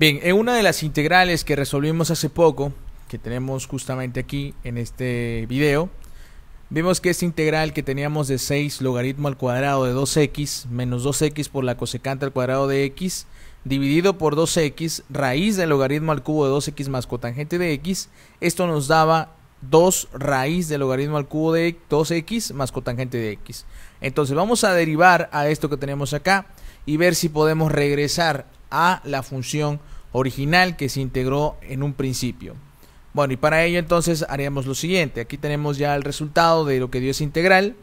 Bien, en una de las integrales que resolvimos hace poco, que tenemos justamente aquí en este video, vimos que esta integral que teníamos de 6 logaritmo al cuadrado de 2x menos 2x por la cosecante al cuadrado de x dividido por 2x raíz del logaritmo al cubo de 2x más cotangente de x, esto nos daba 2 raíz del logaritmo al cubo de 2x más cotangente de x. Entonces vamos a derivar a esto que tenemos acá y ver si podemos regresar a la función original que se integró en un principio. Bueno, y para ello entonces haríamos lo siguiente. Aquí tenemos ya el resultado de lo que dio esa integral.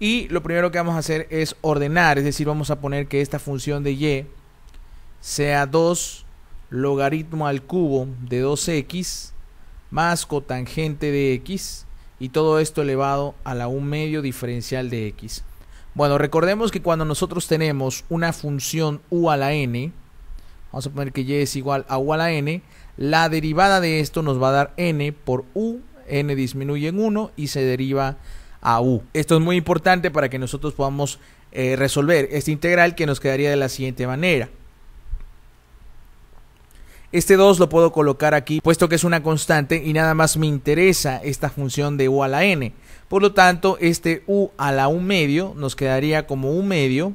Y lo primero que vamos a hacer es ordenar, es decir, vamos a poner que esta función de y sea 2 logaritmo al cubo de 2x más cotangente de x y todo esto elevado a la 1 medio diferencial de x. Bueno, recordemos que cuando nosotros tenemos una función u a la n, Vamos a poner que y es igual a u a la n. La derivada de esto nos va a dar n por u. n disminuye en 1 y se deriva a u. Esto es muy importante para que nosotros podamos eh, resolver esta integral que nos quedaría de la siguiente manera. Este 2 lo puedo colocar aquí, puesto que es una constante y nada más me interesa esta función de u a la n. Por lo tanto, este u a la 1 medio nos quedaría como 1 medio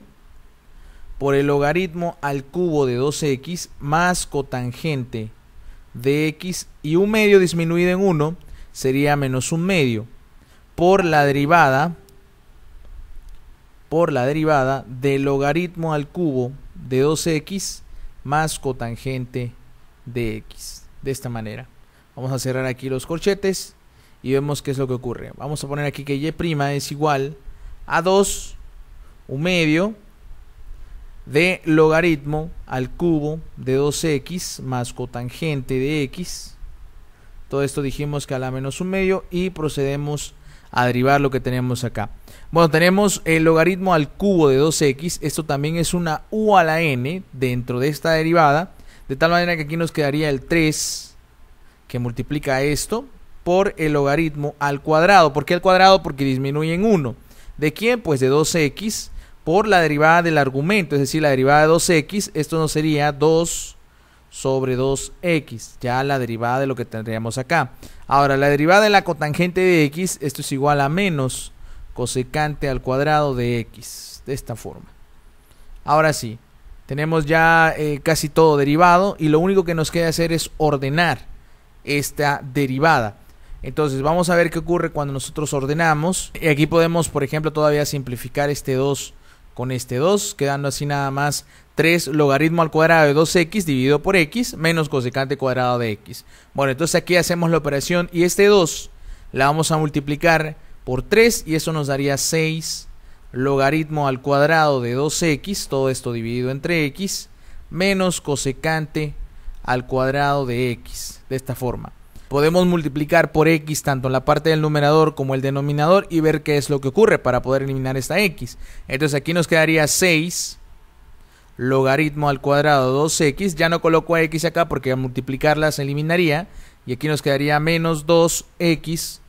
por el logaritmo al cubo de 2 x más cotangente de x y un medio disminuido en 1 sería menos un medio por la derivada por la derivada del logaritmo al cubo de 2 x más cotangente de x. De esta manera. Vamos a cerrar aquí los corchetes y vemos qué es lo que ocurre. Vamos a poner aquí que y' es igual a 2, un medio, de logaritmo al cubo de 2x más cotangente de x. Todo esto dijimos que a la menos un medio y procedemos a derivar lo que tenemos acá. Bueno, tenemos el logaritmo al cubo de 2x. Esto también es una u a la n dentro de esta derivada. De tal manera que aquí nos quedaría el 3 que multiplica esto por el logaritmo al cuadrado. ¿Por qué al cuadrado? Porque disminuye en 1. ¿De quién? Pues de 2x por la derivada del argumento, es decir, la derivada de 2x, esto no sería 2 sobre 2x, ya la derivada de lo que tendríamos acá. Ahora, la derivada de la cotangente de x, esto es igual a menos cosecante al cuadrado de x, de esta forma. Ahora sí, tenemos ya eh, casi todo derivado y lo único que nos queda hacer es ordenar esta derivada. Entonces vamos a ver qué ocurre cuando nosotros ordenamos. Y aquí podemos, por ejemplo, todavía simplificar este 2 con este 2, quedando así nada más 3 logaritmo al cuadrado de 2x dividido por x menos cosecante cuadrado de x. Bueno, entonces aquí hacemos la operación y este 2 la vamos a multiplicar por 3 y eso nos daría 6 logaritmo al cuadrado de 2x, todo esto dividido entre x, menos cosecante al cuadrado de x, de esta forma podemos multiplicar por x tanto en la parte del numerador como el denominador y ver qué es lo que ocurre para poder eliminar esta x. Entonces aquí nos quedaría 6 logaritmo al cuadrado 2x. Ya no coloco a x acá porque al multiplicarla se eliminaría. Y aquí nos quedaría menos 2x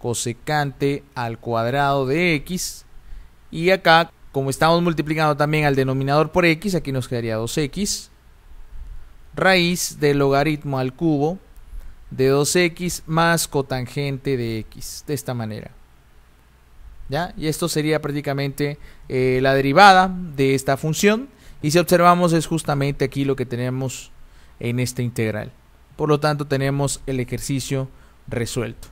cosecante al cuadrado de x. Y acá, como estamos multiplicando también al denominador por x, aquí nos quedaría 2x raíz del logaritmo al cubo de 2x más cotangente de x, de esta manera. ¿Ya? Y esto sería prácticamente eh, la derivada de esta función. Y si observamos es justamente aquí lo que tenemos en esta integral. Por lo tanto tenemos el ejercicio resuelto.